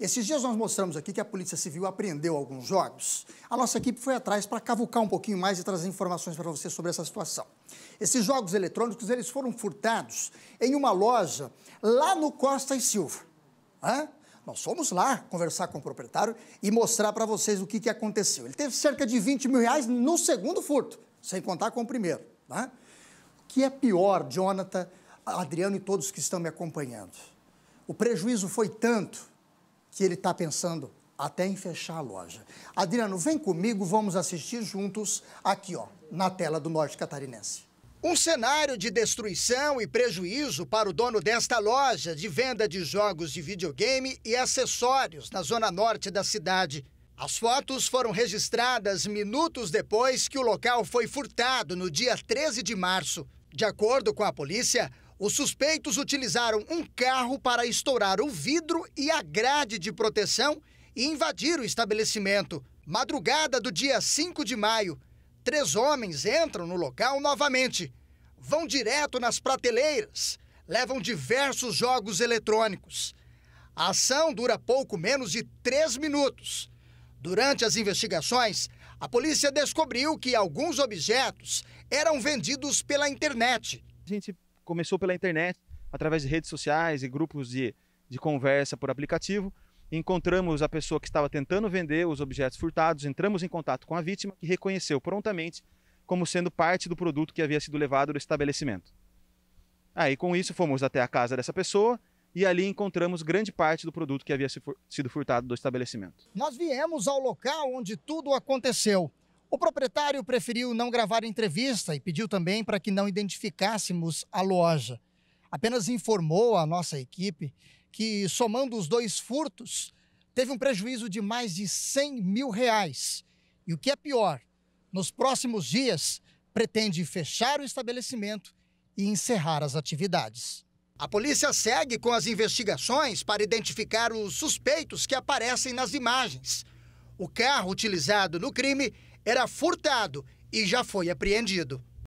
Esses dias nós mostramos aqui que a Polícia Civil apreendeu alguns jogos. A nossa equipe foi atrás para cavucar um pouquinho mais e trazer informações para você sobre essa situação. Esses jogos eletrônicos eles foram furtados em uma loja lá no Costa e Silva. Hã? Nós fomos lá conversar com o proprietário e mostrar para vocês o que, que aconteceu. Ele teve cerca de 20 mil reais no segundo furto, sem contar com o primeiro. Tá? O que é pior, Jonathan, Adriano e todos que estão me acompanhando? O prejuízo foi tanto que ele está pensando até em fechar a loja. Adriano, vem comigo, vamos assistir juntos aqui, ó, na tela do Norte Catarinense. Um cenário de destruição e prejuízo para o dono desta loja de venda de jogos de videogame e acessórios na zona norte da cidade. As fotos foram registradas minutos depois que o local foi furtado no dia 13 de março. De acordo com a polícia, os suspeitos utilizaram um carro para estourar o vidro e a grade de proteção e invadir o estabelecimento. Madrugada do dia 5 de maio, três homens entram no local novamente. Vão direto nas prateleiras, levam diversos jogos eletrônicos. A ação dura pouco menos de três minutos. Durante as investigações, a polícia descobriu que alguns objetos eram vendidos pela internet. A gente começou pela internet, através de redes sociais e grupos de, de conversa por aplicativo. Encontramos a pessoa que estava tentando vender os objetos furtados, entramos em contato com a vítima, que reconheceu prontamente como sendo parte do produto que havia sido levado do estabelecimento. Aí, com isso, fomos até a casa dessa pessoa e ali encontramos grande parte do produto que havia sido furtado do estabelecimento. Nós viemos ao local onde tudo aconteceu. O proprietário preferiu não gravar entrevista e pediu também para que não identificássemos a loja. Apenas informou a nossa equipe que, somando os dois furtos, teve um prejuízo de mais de 100 mil reais. E o que é pior, nos próximos dias pretende fechar o estabelecimento e encerrar as atividades. A polícia segue com as investigações para identificar os suspeitos que aparecem nas imagens. O carro utilizado no crime era furtado e já foi apreendido.